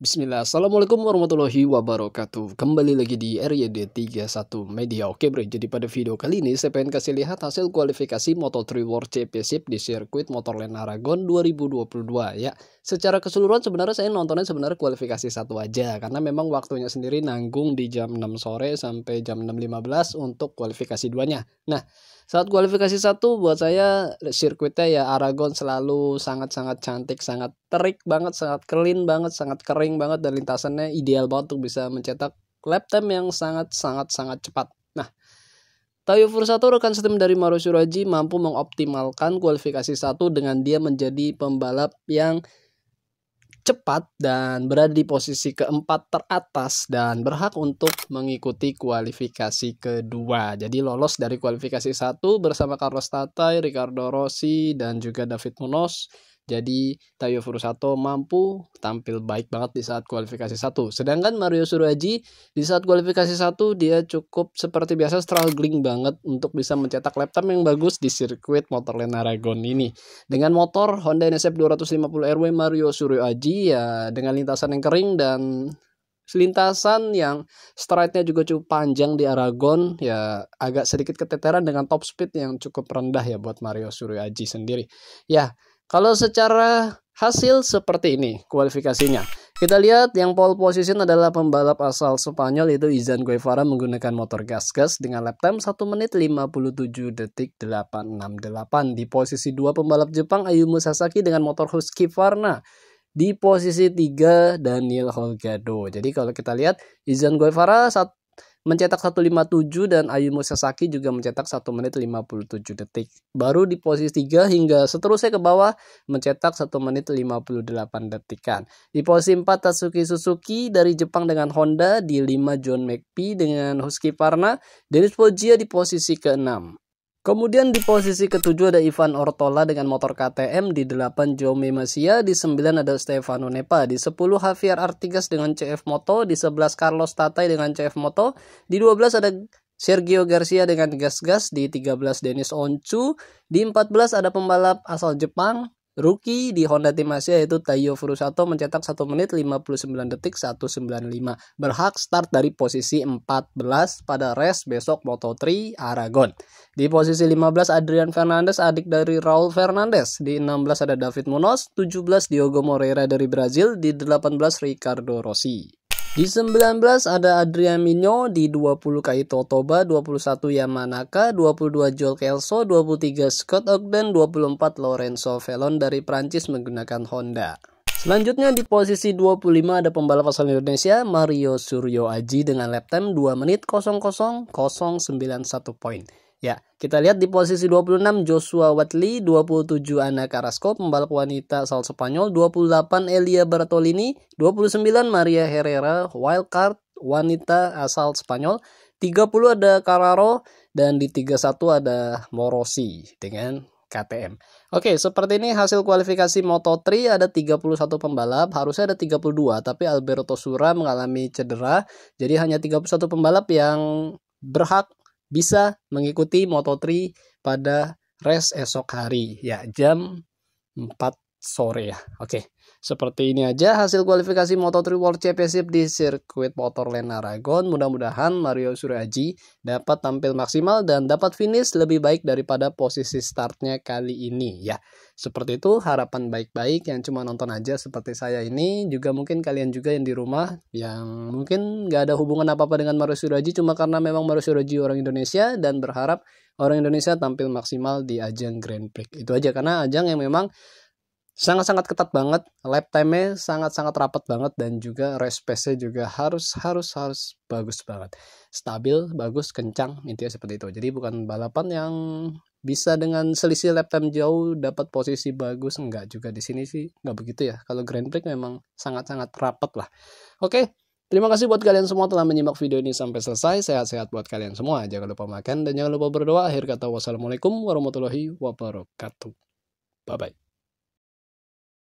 Bismillah, Assalamualaikum warahmatullahi wabarakatuh Kembali lagi di RYD 31 Media Oke bro, jadi pada video kali ini saya pengen kasih lihat hasil kualifikasi Moto3 World Championship di sirkuit Motorland Aragon 2022 ya Secara keseluruhan sebenarnya saya nontonnya sebenarnya kualifikasi satu aja Karena memang waktunya sendiri nanggung di jam 6 sore sampai jam 6.15 untuk kualifikasi duanya Nah saat kualifikasi satu buat saya sirkuitnya ya Aragon selalu sangat-sangat cantik, sangat terik banget, sangat clean banget, sangat kering banget dan lintasannya ideal banget untuk bisa mencetak lap time yang sangat-sangat-sangat cepat. Nah, Tayo Fursato rekan setim dari Maru mampu mengoptimalkan kualifikasi satu dengan dia menjadi pembalap yang cepat dan berada di posisi keempat teratas dan berhak untuk mengikuti kualifikasi kedua. Jadi lolos dari kualifikasi satu bersama Carlos Tatai, Ricardo Rossi, dan juga David Munoz jadi Tayo Furusato mampu tampil baik banget di saat kualifikasi 1. Sedangkan Mario Suruaji di saat kualifikasi 1 dia cukup seperti biasa struggling banget untuk bisa mencetak lap time yang bagus di sirkuit motor Aragon ini. Dengan motor Honda NSF 250 RW Mario Suruaji ya dengan lintasan yang kering dan lintasan yang stride-nya juga cukup panjang di Aragon ya agak sedikit keteteran dengan top speed yang cukup rendah ya buat Mario Suryaji sendiri. Ya, kalau secara hasil seperti ini kualifikasinya. Kita lihat yang pole position adalah pembalap asal Spanyol itu Izan Guevara menggunakan motor gas-gas dengan lap time 1 menit 57 detik 868. Di posisi 2 pembalap Jepang Ayumu Sasaki dengan motor Husky Varna. Di posisi 3 Daniel Holgado. Jadi kalau kita lihat Izan Guevara saat mencetak 157 dan Ayumu Sasaki juga mencetak 1 menit 57 detik. Baru di posisi 3 hingga seterusnya ke bawah mencetak 1 menit 58 detikan. Di posisi 4 Tatsuki Suzuki dari Jepang dengan Honda, di 5 John McPhee dengan Husky Parna, Dennis Poggia di posisi ke-6. Kemudian di posisi ketujuh ada Ivan Ortola dengan motor KTM, di delapan Jaume Masia, di sembilan ada Stefano Nepa, di sepuluh Javier Artigas dengan CF Moto, di sebelas Carlos Tatai dengan CF Moto, di dua belas ada Sergio Garcia dengan gas-gas, di belas Dennis Oncu, di empat belas ada pembalap asal Jepang, Rookie di Honda tim Asia yaitu Tayo Furusato mencetak 1 menit 59 detik 195. Berhak start dari posisi 14 pada race besok Moto3 Aragon. Di posisi 15 Adrian Fernandez adik dari Raul Fernandez Di 16 ada David Munoz, 17 Diogo Moreira dari Brazil, di 18 Ricardo Rossi. Di 19 ada Adrian Mino, di 20 Kaito Toba, 21 Yamanaka, 22 Joel Kelso, 23 Scott Ogden, 24 Lorenzo Felon dari Prancis menggunakan Honda. Selanjutnya di posisi 25 ada pembalap asal Indonesia Mario Suryo Aji dengan lap time 2 menit 00091 poin. Ya, kita lihat di posisi 26 Joshua Watley, 27 Ana Carrasco, pembalap wanita asal Spanyol, 28 Elia Bertolini, 29 Maria Herrera, wildcard wanita asal Spanyol, 30 ada Carraro, dan di 31 ada Morosi dengan KTM. Oke, seperti ini hasil kualifikasi Moto3 ada 31 pembalap, harusnya ada 32, tapi Alberto Sura mengalami cedera, jadi hanya 31 pembalap yang berhak bisa mengikuti Moto3 pada race esok hari ya jam 4 sore ya. Oke, seperti ini aja hasil kualifikasi Moto3 World Championship di sirkuit Motorland Aragon. Mudah-mudahan Mario Suryaji dapat tampil maksimal dan dapat finish lebih baik daripada posisi startnya kali ini ya. Seperti itu harapan baik-baik yang cuma nonton aja seperti saya ini. Juga mungkin kalian juga yang di rumah yang mungkin nggak ada hubungan apa-apa dengan Mario Suryaji cuma karena memang Mario Suryaji orang Indonesia dan berharap orang Indonesia tampil maksimal di ajang Grand Prix. Itu aja karena ajang yang memang sangat-sangat ketat banget, lap time-nya sangat-sangat rapat banget dan juga race pace-nya juga harus harus harus bagus banget. Stabil, bagus, kencang, intinya seperti itu. Jadi bukan balapan yang bisa dengan selisih lap time jauh dapat posisi bagus enggak juga di sini sih enggak begitu ya. Kalau Grand Prix memang sangat-sangat rapat lah. Oke, terima kasih buat kalian semua telah menyimak video ini sampai selesai. Sehat-sehat buat kalian semua. Jangan lupa makan dan jangan lupa berdoa. Akhir kata wassalamualaikum warahmatullahi wabarakatuh. Bye bye.